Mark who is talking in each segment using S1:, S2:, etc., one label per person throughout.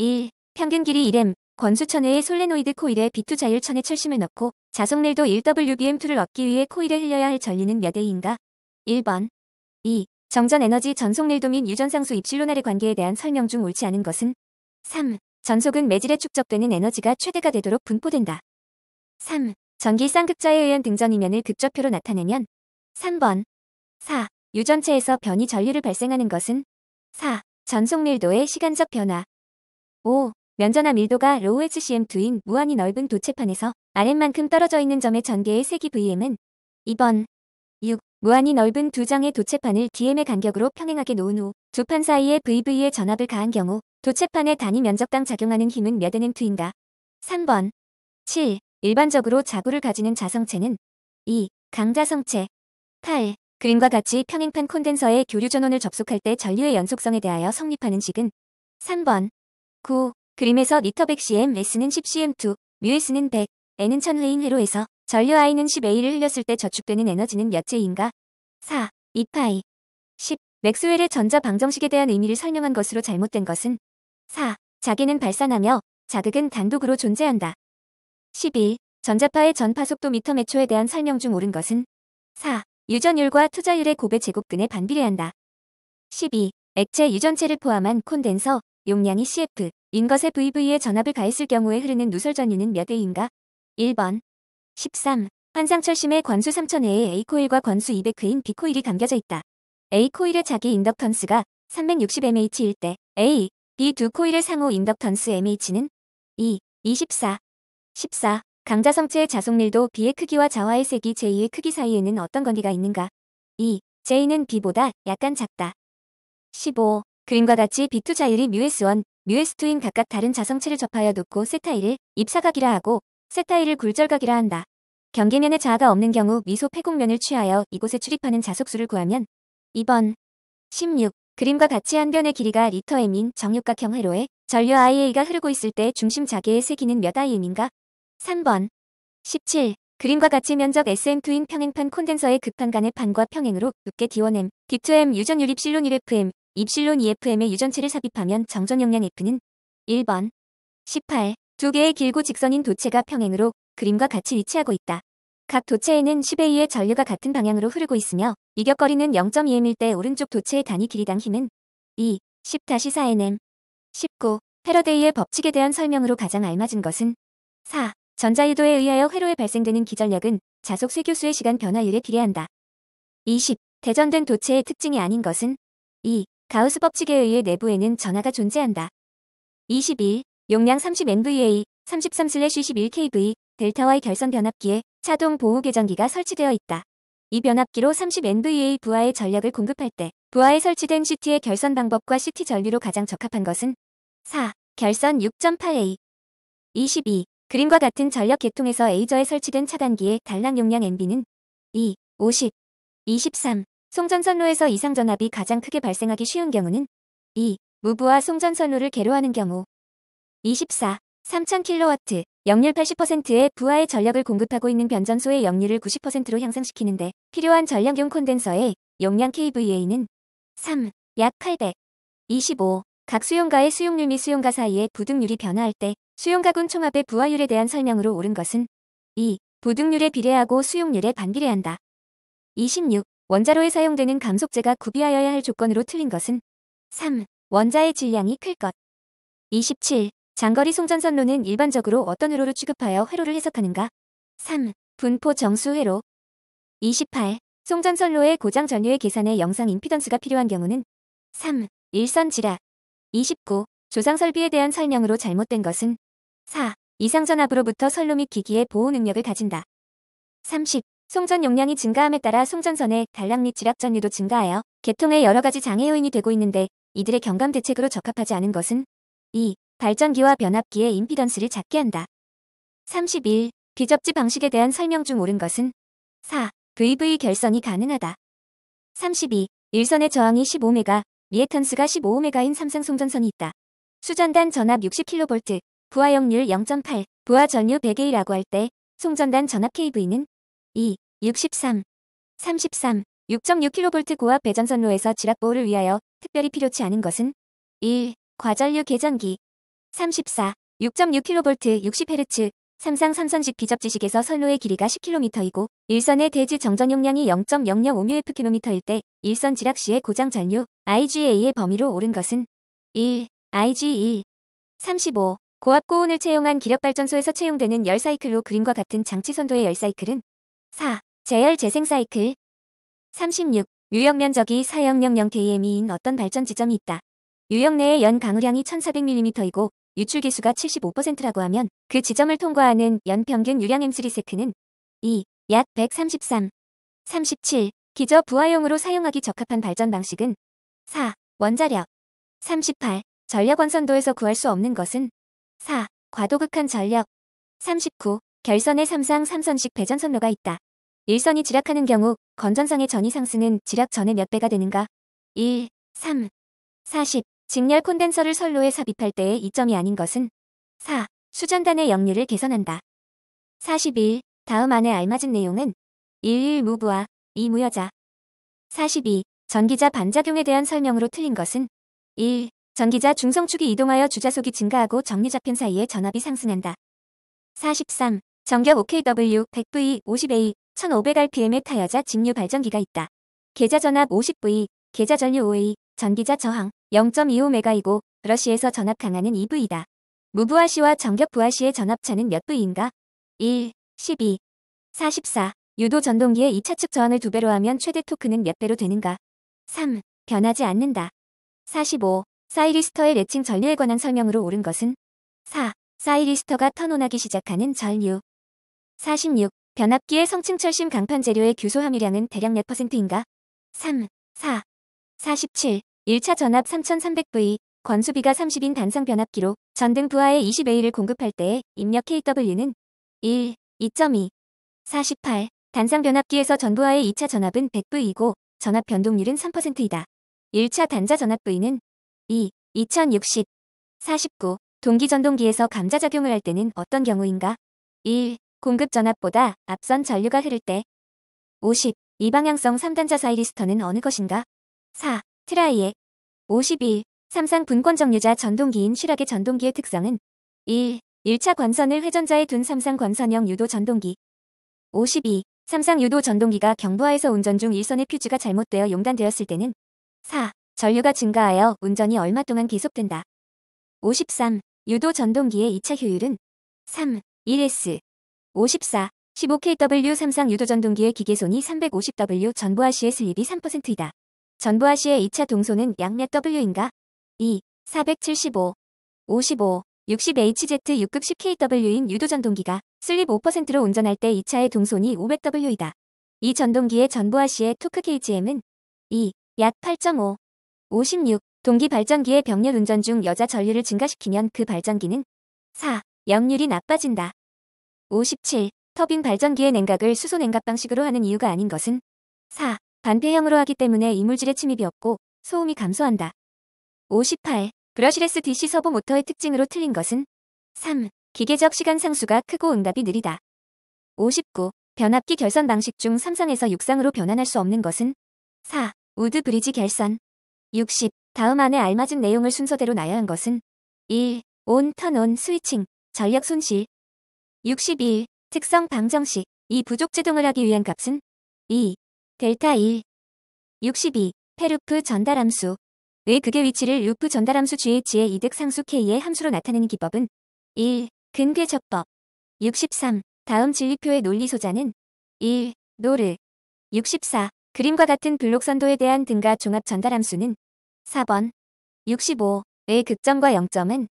S1: 1. 평균 길이 1m, 권수천의 솔레노이드 코일에 B2 자율천의 철심을 넣고 자속렐도 1WBM2를 얻기 위해 코일에 흘려야 할전리는몇 A인가? 1번 2. 정전 에너지 전속렐도 및 유전상수 입실로날의 관계에 대한 설명 중 옳지 않은 것은 3. 전속은 매질에 축적되는 에너지가 최대가 되도록 분포된다. 3. 전기 쌍극자에 의한 등전 이면을 극좌표로 나타내면 3번 4. 유전체에서 변이 전류를 발생하는 것은 4. 전속밀도의 시간적 변화 5. 면전압 1도가 로우 HCM2인 무한히 넓은 도체판에서 아랫만큼 떨어져 있는 점의 전개의 세기 VM은 2번 6. 무한히 넓은 두 장의 도체판을 DM의 간격으로 평행하게 놓은 후 두 판 사이에 VV의 전압을 가한 경우 도체판의 단위 면적당 작용하는 힘은 몇 NM2인가? 3번 7. 일반적으로 자구를 가지는 자성체는 2. 강자성체 8. 그림과 같이 평행판 콘덴서의 교류 전원을 접속할 때 전류의 연속성에 대하여 성립하는 식은 3번 9. 그림에서 리터 100cm, S는 10cm2, µS는 100, N은 1000회인 회로에서 전류 I는 10A를 흘렸을 때 저축되는 에너지는 몇 J인가? 4. 2파이 10. 맥스웰의 전자방정식에 대한 의미를 설명한 것으로 잘못된 것은 4. 자기는 발산하며 자극은 단독으로 존재한다. 11. 전자파의 전파속도 미터 매초에 대한 설명 중 옳은 것은 4. 유전율과 투자율의 고배 제곱근에 반비례한다. 12. 액체 유전체를 포함한 콘덴서, 용량이 CF, 인것의 VV에 전압을 가했을 경우에 흐르는 누설전이는 몇 A인가? 1번 13. 환상철심의 권수 3000회에 A코일과 권수 200회인 B코일이 감겨져 있다. A코일의 자기 인덕턴스가 360mh일 때 A, B 두 코일의 상호 인덕턴스 mh는 2, 24, 14. 강자성체의 자속률도 B의 크기와 자화의 색이 J의 크기 사이에는 어떤 관계가 있는가? 2. J는 B보다 약간 작다. 15. 그림과 같이 b 2자율이 뮤S1, 뮤S2인 각각 다른 자성체를 접하여 놓고 세타일을 입사각이라 하고 세타일을 굴절각이라 한다. 경계면에 자아가 없는 경우 미소 폐곡면을 취하여 이곳에 출입하는 자속수를 구하면 2번 16. 그림과 같이 한 변의 길이가 리터M인 정육각형 회로에 전류 IA가 흐르고 있을 때 중심 자개의 세기는 몇 IM인가? 3번 17. 그림과 같이 면적 SM2인 평행판 콘덴서의 극판간의 판과 평행으로 높게 D1M, D2M 유전 유립 실론 1FM, 입실론 EFM의 유전체를 삽입하면 정전역량 F는 1번 18. 두 개의 길고 직선인 도체가 평행으로 그림과 같이 위치하고 있다. 각 도체에는 10에 의 전류가 같은 방향으로 흐르고 있으며 이격거리는 0.2m일 때 오른쪽 도체의 단위 길이당 힘은 2, 10-4nm 19. 패러데이의 법칙에 대한 설명으로 가장 알맞은 것은 4. 전자유도에 의하여 회로에 발생되는 기전력은 자속 쇠교수의 시간 변화율에 비례한다. 20. 대전된 도체의 특징이 아닌 것은 2. 가우스 법칙에 의해 내부에는 전하가 존재한다. 21. 용량 3 0 n v a 33-21kV, 델타와의 결선 변압기에 차동 보호 계전기가 설치되어 있다. 이 변압기로 3 0 n v a 부하의 전력을 공급할 때 부하에 설치된 CT의 결선 방법과 CT 전류로 가장 적합한 것은 4. 결선 6.8A 22. 그림과 같은 전력 계통에서 에이저에 설치된 차단기의 달랑 용량 MB는 2. 50 23 송전선로에서 이상전압이 가장 크게 발생하기 쉬운 경우는 2. 무브와 송전선로를 개로하는 경우 24. 3000kW, 역률 80%의 부하의 전력을 공급하고 있는 변전소의 역률을 90%로 향상시키는데 필요한 전량용 콘덴서의 용량 KVA는 3. 약 800. 25. 각 수용가의 수용률 및 수용가 사이의 부등률이 변화할 때 수용가군 총합의 부하율에 대한 설명으로 옳은 것은 2. 부등률에 비례하고 수용률에 반비례한다. 26. 원자로에 사용되는 감속제가 구비하여야 할 조건으로 틀린 것은 3. 원자의 질량이 클 것. 27. 장거리 송전선로는 일반적으로 어떤 회로로 취급하여 회로를 해석하는가? 3. 분포 정수 회로. 28. 송전선로의 고장 전류의 계산에 영상 임피던스가 필요한 경우는 3. 일선 지락. 29. 조상 설비에 대한 설명으로 잘못된 것은 4. 이상전압으로부터 선로 및 기기의 보호 능력을 가진다. 30. 송전 용량이 증가함에 따라 송전선의 달랑및 지락전류도 증가하여 개통의 여러 가지 장애 요인이 되고 있는데 이들의 경감 대책으로 적합하지 않은 것은 2. 발전기와 변압기의 임피던스를 작게 한다. 31. 비접지 방식에 대한 설명 중 옳은 것은 4. 그 VV 결선이 가능하다. 32. 일선의 저항이 15메가, 리에턴스가 15메가인 삼상 송전선이 있다. 수전단 전압 60kV, 부하역률 0.8, 부하 전류 100A라고 할 때 송전단 전압 KV는 2, 63, 33, 6.6kV 고압 배전선로에서 지락 보호를 위하여 특별히 필요치 않은 것은 1. 과전류 계전기 34. 6.6kV 60Hz 삼상 삼선식 비접지식에서 선로의 길이가 10km이고 일선의 대지 정전 용량이 0 0 0 5 μ f k m 일때 일선 지락 시의 고장 전류 IGA의 범위로 오른 것은 1. IG1 35. 고압 고온을 채용한 기력발전소에서 채용되는 열사이클로 그림과 같은 장치 선도의 열사이클은 4. 재열 재생 사이클 36. 유역 면적이 4000km인 어떤 발전 지점이 있다. 유역 내의 연 강우량이 1400mm이고 유출 기수가 75%라고 하면 그 지점을 통과하는 연 평균 유량 M3세크는 2. 약 133. 37. 기저 부하용으로 사용하기 적합한 발전 방식은 4. 원자력 38. 전력 원선도에서 구할 수 없는 것은 4. 과도극한 전력 39. 결선의 삼상 삼선식 배전 선로가 있다. 일선이 지락하는 경우 건전성의 전이 상승은 지락 전의 몇 배가 되는가? 1, 3, 40. 직렬 콘덴서를 선로에 삽입할 때의 이점이 아닌 것은 4. 수전단의 역류를 개선한다. 41. 다음 안에 알맞은 내용은 11 무브와 2 무여자. 42. 전기자 반작용에 대한 설명으로 틀린 것은 1. 전기자 중성축이 이동하여 주자속이 증가하고 정리좌편 사이에 전압이 상승한다. 43. 전격 OKW 100V 50A 1500rpm의 타여자 직류 발전기가 있다. 계좌 전압 50V, 계좌 전류 5A, 전기자 저항 0.25메가이고 러시에서 전압 강하는 e v 이다 무부하시와 전격 부하시의 전압차는 몇 V인가? 1, 12, 44. 유도 전동기의 2차축 저항을 2배로 하면 최대 토크는 몇 배로 되는가? 3. 변하지 않는다. 45. 사이리스터의 레칭 전류에 관한 설명으로 옳은 것은? 4. 사이리스터가 턴온하기 시작하는 전류. 46. 변압기의 성층철심 강판 재료의 규소 함유량은 대략 몇 퍼센트인가? 3, 4, 47, 1차 전압 3300V, 권수비가 30인 단상 변압기로 전등 부하의 20A를 공급할 때의 입력 KW는 1, 2.2, 48, 단상 변압기에서 전부하의 2차 전압은 100V이고 전압 변동률은 3%이다. 1차 단자 전압 부위는 2, 2060, 49, 동기 전동기에서 감자작용을 할 때는 어떤 경우인가? 1, 공급 전압보다 앞선 전류가 흐를 때 50. 이방향성 3단자 사이 리스터는 어느 것인가? 4. 트라이에 51. 삼상 분권 정류자 전동기인 실락의 전동기의 특성은 1. 1차 관선을 회전자에 둔 삼상 관선형 유도 전동기 52. 삼상 유도 전동기가 경부하에서 운전 중 일선의 퓨즈가 잘못되어 용단되었을 때는 4. 전류가 증가하여 운전이 얼마 동안 계속된다. 53. 유도 전동기의 2차 효율은 3. 1S 54. 15kW 삼상 유도전동기의 기계손이 350W 전부아시의 슬립이 3%이다. 전부아시의 2차 동소는 양몇 W인가? 2. 475. 55. 60HZ 6급 10kW인 유도전동기가 슬립 5%로 운전할 때 2차의 동손이 500W이다. 이 전동기의 전부아시의 토크 KGM은 2. 약 8.5. 56. 동기 발전기의 병렬 운전 중 여자 전류를 증가시키면 그 발전기는 4. 역률이 나빠진다. 57. 터빈 발전기의 냉각을 수소 냉각 방식으로 하는 이유가 아닌 것은 4. 반폐형으로 하기 때문에 이물질의 침입이 없고 소음이 감소한다. 58. 브러시레스 DC 서보 모터의 특징으로 틀린 것은 3. 기계적 시간 상수가 크고 응답이 느리다. 59. 변압기 결선 방식 중 3상에서 6상으로 변환할 수 없는 것은 4. 우드 브리지 결선 60. 다음 안에 알맞은 내용을 순서대로 나열한 것은 1. 온, 턴, 온, 스위칭, 전력 손실, 62. 특성 방정식. 이 부족 제동을 하기 위한 값은 2. 델타 1. 62. 페루프 전달함수. 의 극의 위치를 루프 전달함수 GH의 이득 상수 K의 함수로 나타내는 기법은 1. 근궤적법. 63. 다음 진리표의 논리 소자는 1. 노르. 64. 그림과 같은 블록선도에 대한 등가 종합 전달함수는 4번. 65. 의 극점과 0점은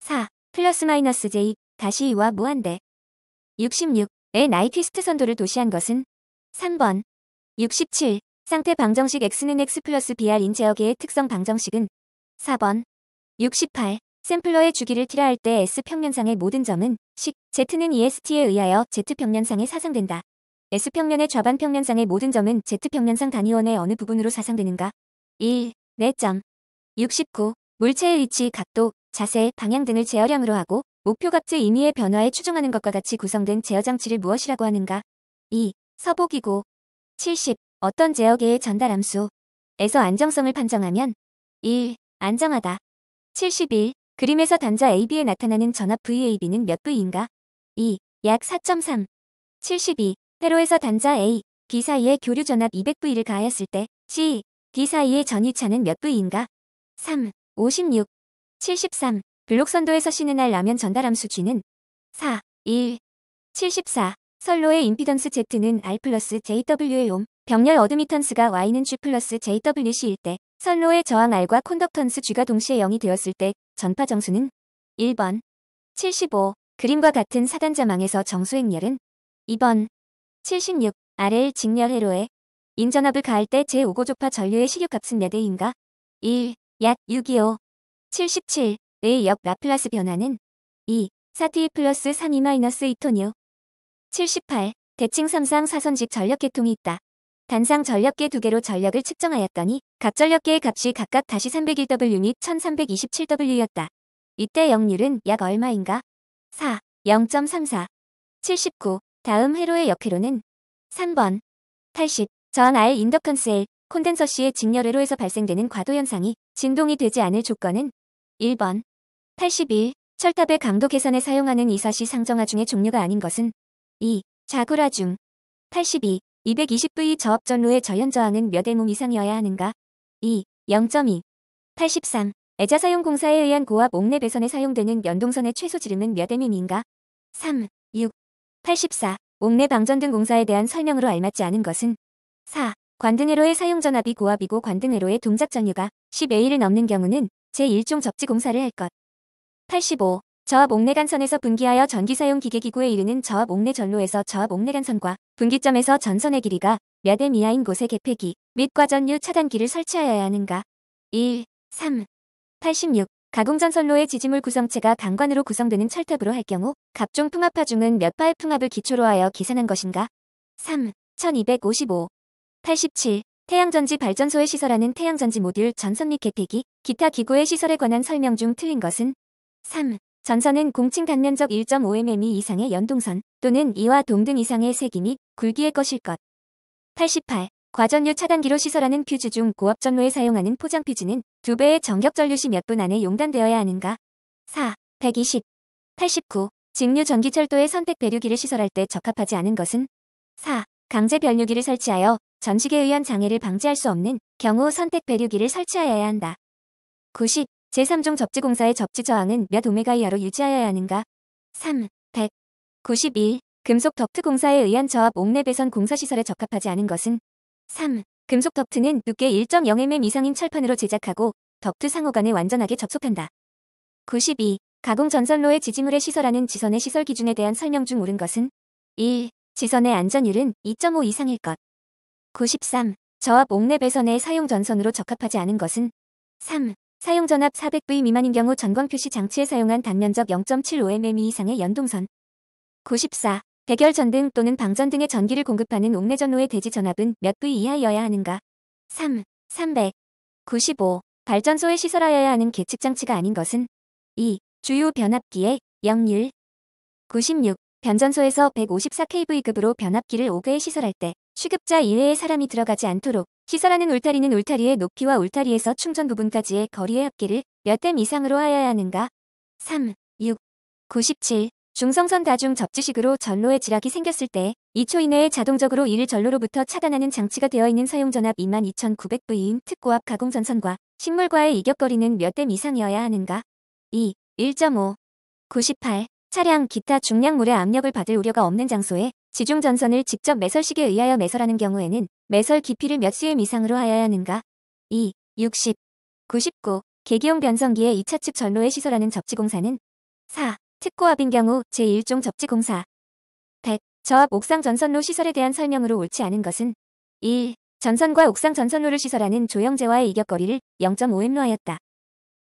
S1: 4. 플러스 마이너스 J 다시 2와 무한대. 66의 나이피스트 선도를 도시한 것은 3번 67 상태 방정식 x는 x 플러스 br인 제어계의 특성 방정식은 4번 68 샘플러의 주기를 티라할때 s 평면상의 모든 점은 식 z는 est에 의하여 z 평면상에 사상된다. s 평면의 좌반 평면상의 모든 점은 z 평면상 단위원의 어느 부분으로 사상되는가? 1. 내점 69. 물체의 위치, 각도, 자세, 방향 등을 제어량으로 하고 목표 값의 의미의 변화에 추정하는 것과 같이 구성된 제어 장치를 무엇이라고 하는가? 2. 서보기고 70. 어떤 제어계의 전달 함수에서 안정성을 판정하면 1. 안정하다 71. 그림에서 단자 AB에 나타나는 전압 VAB는 몇 V인가? 2. 약4.3 72. 회로에서 단자 A, B 사이의 교류 전압 200V를 가하였을 때 C, D 사이의 전위차는몇 V인가? 3. 56. 73. 블록선도에서 쉬는 날 라면 전달함수 G는 4, 1, 74. 선로의 임피던스 Z는 R 플러스 JW의 옴, 병렬 어드미턴스가 Y는 G 플러스 JWC일 때, 선로의 저항 R과 콘덕턴스 G가 동시에 0이 되었을 때, 전파 정수는 1번, 75. 그림과 같은 사단자망에서 정수행렬은 2번, 76. RL 직렬 회로에 인전압을 가할 때 제5고조파 전류의 시류값은 4 대인가? 1, 약 625, 77. 의역 라플라스 변화는 2. 4 t 플러스 3이 마이너스 이토니오 78. 대칭 삼상 사선직 전력계통이 있다. 단상 전력계 두 개로 전력을 측정하였더니 각 전력계의 값이 각각 다시 301W 및 1327W였다. 이때 역률은 약 얼마인가? 4. 0.34 79. 다음 회로의 역회로는 3번 80. 전 R 인덕컨셀 콘덴서 시의 직렬회로에서 발생되는 과도현상이 진동이 되지 않을 조건은 1번 81. 철탑의 강도 계산에 사용하는 이사시 상정하 중의 종류가 아닌 것은 2. 자구라 중 82. 220V 저압 전로의 저연 저항은 몇 M옴 이상이어야 하는가? 2. 0.2 83. 애자 사용 공사에 의한 고압 옥내 배선에 사용되는 연동선의 최소 지름은 몇 M인가? 3. 6. 84. 옥내 방전 등 공사에 대한 설명으로 알맞지 않은 것은 4. 관등회로의 사용 전압이 고압이고 관등회로의 동작 전류가 10A를 넘는 경우는 제1종 접지 공사를 할 것. 85. 저압 옥내간선에서 분기하여 전기사용 기계기구에 이르는 저압 옥내전로에서 저압 옥내간선과 분기점에서 전선의 길이가 몇에 미하인 곳에 개폐기 및 과전류 차단기를 설치하여야 하는가. 1. 3. 86. 가공전선로의 지지물 구성체가 강관으로 구성되는 철탑으로 할 경우 각종 풍압파중은 몇 파의 풍압을 기초로 하여 계산한 것인가? 3. 1255. 87. 태양전지 발전소에 시설하는 태양전지 모듈 전선 및 개폐기, 기타 기구의 시설에 관한 설명 중 틀린 것은 3. 전선은 공층 단면적 1.5mm 이상의 연동선 또는 이와 동등 이상의 세기 및굴기의 것일 것. 88. 과전류 차단기로 시설하는 퓨즈 중 고압 전로에 사용하는 포장 퓨즈는 두 배의 전격 전류시 몇 분 안에 용단되어야 하는가? 4. 120. 89. 직류 전기철도에 선택 배류기를 시설할 때 적합하지 않은 것은 4. 강제 변류기를 설치하여 전식에 의한 장애를 방지할 수 없는 경우 선택 배류기를 설치하여야 한다. 90. 제3종 접지공사의 접지 저항은 몇 오메가 이하로 유지하여야 하는가? 3. 1 91. 금속 덕트 공사에 의한 저압 옥내배선 공사시설에 적합하지 않은 것은 3. 금속 덕트는 두께 1.0mm 이상인 철판으로 제작하고 덕트 상호간에 완전하게 접속한다. 92. 가공 전선로의 지지물에 시설하는 지선의 시설 기준에 대한 설명 중 옳은 것은 1. 지선의 안전율은 2.5 이상일 것. 93. 저압 옥내배선의 사용 전선으로 적합하지 않은 것은 3. 사용 전압 400V 미만인 경우 전광 표시 장치에 사용한 단면적 0.75mm 이상의 연동선 94. 대결 전등 또는 방전 등의 전기를 공급하는 옥내 전로의 대지 전압은 몇 V 이하여야 하는가? 3. 300. 95. 발전소에 시설하여야 하는 계측 장치가 아닌 것은 2. 주요 변압기의 영률 96. 변전소에서 154kV급으로 변압기를 5개에 시설할 때 취급자 이외의 사람이 들어가지 않도록 시설하는 울타리는 울타리의 높이와 울타리에서 충전 부분까지의 거리의 합계를 몇 댐 이상으로 하여야 하는가? 3, 6, 97. 중성선 다중 접지식으로 전로에 지락이 생겼을 때 2초 이내에 자동적으로 이를 전로로부터 차단하는 장치가 되어 있는 사용전압 22,900V인 특고압 가공전선과 식물과의 이격거리는 몇 댐 이상이어야 하는가? 2, 1.5, 98. 차량, 기타 중량물의 압력을 받을 우려가 없는 장소에 지중전선을 직접 매설식에 의하여 매설하는 경우에는 매설 깊이를 몇 cm 이상으로 하여야 하는가? 2. 60. 99. 계기용 변성기의 2차 측 전로에 시설하는 접지공사는 4. 특고압인 경우 제1종 접지공사 100. 저압 옥상 전선로 시설에 대한 설명으로 옳지 않은 것은 1. 전선과 옥상 전선로를 시설하는 조형재와의 이격거리를 0.5m로 하였다.